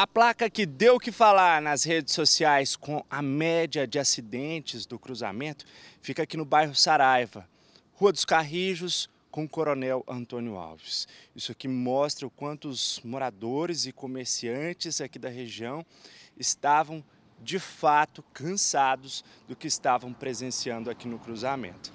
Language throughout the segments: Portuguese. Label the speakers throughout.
Speaker 1: A placa que deu o que falar nas redes sociais com a média de acidentes do cruzamento fica aqui no bairro Saraiva, Rua dos Carrijos, com o Coronel Antônio Alves. Isso aqui mostra o quanto os moradores e comerciantes aqui da região estavam de fato cansados do que estavam presenciando aqui no cruzamento.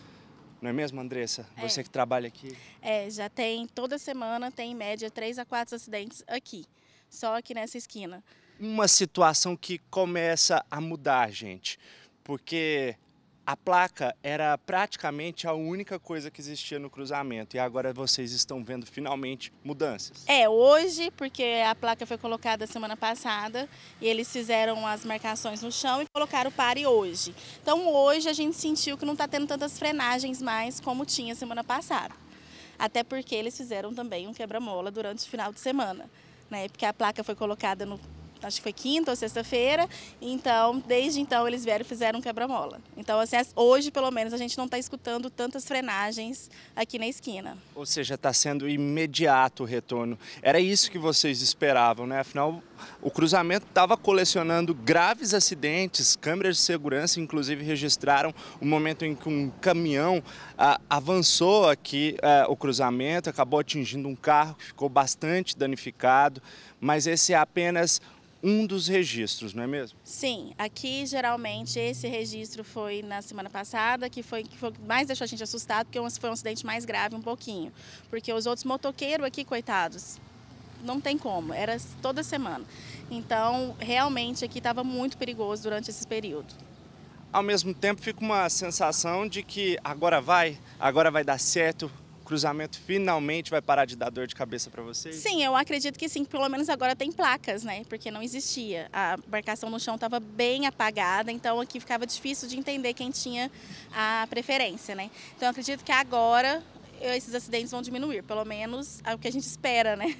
Speaker 1: Não é mesmo, Andressa? É. Você que trabalha aqui?
Speaker 2: É, já tem, toda semana tem em média três a quatro acidentes aqui só aqui nessa esquina.
Speaker 1: Uma situação que começa a mudar, gente, porque a placa era praticamente a única coisa que existia no cruzamento e agora vocês estão vendo finalmente mudanças.
Speaker 2: É, hoje, porque a placa foi colocada semana passada e eles fizeram as marcações no chão e colocaram o pare hoje. Então hoje a gente sentiu que não está tendo tantas frenagens mais como tinha semana passada. Até porque eles fizeram também um quebra-mola durante o final de semana né? Porque a placa foi colocada no acho que foi quinta ou sexta-feira. Então, desde então, eles vieram e fizeram um quebra-mola. Então, assim, hoje, pelo menos, a gente não está escutando tantas frenagens aqui na esquina.
Speaker 1: Ou seja, está sendo imediato o retorno. Era isso que vocês esperavam, né? Afinal, o cruzamento estava colecionando graves acidentes. Câmeras de segurança, inclusive, registraram o momento em que um caminhão ah, avançou aqui ah, o cruzamento, acabou atingindo um carro que ficou bastante danificado. Mas esse é apenas um dos registros, não é mesmo?
Speaker 2: Sim, aqui geralmente esse registro foi na semana passada, que foi que foi, mais deixou a gente assustado, porque foi um acidente mais grave um pouquinho. Porque os outros motoqueiros aqui, coitados, não tem como, era toda semana. Então, realmente aqui estava muito perigoso durante esse período.
Speaker 1: Ao mesmo tempo, fica uma sensação de que agora vai, agora vai dar certo, o cruzamento finalmente vai parar de dar dor de cabeça para vocês? Sim,
Speaker 2: eu acredito que sim, pelo menos agora tem placas, né? Porque não existia. A embarcação no chão estava bem apagada, então aqui ficava difícil de entender quem tinha a preferência, né? Então eu acredito que agora esses acidentes vão diminuir, pelo menos é o que a gente espera, né?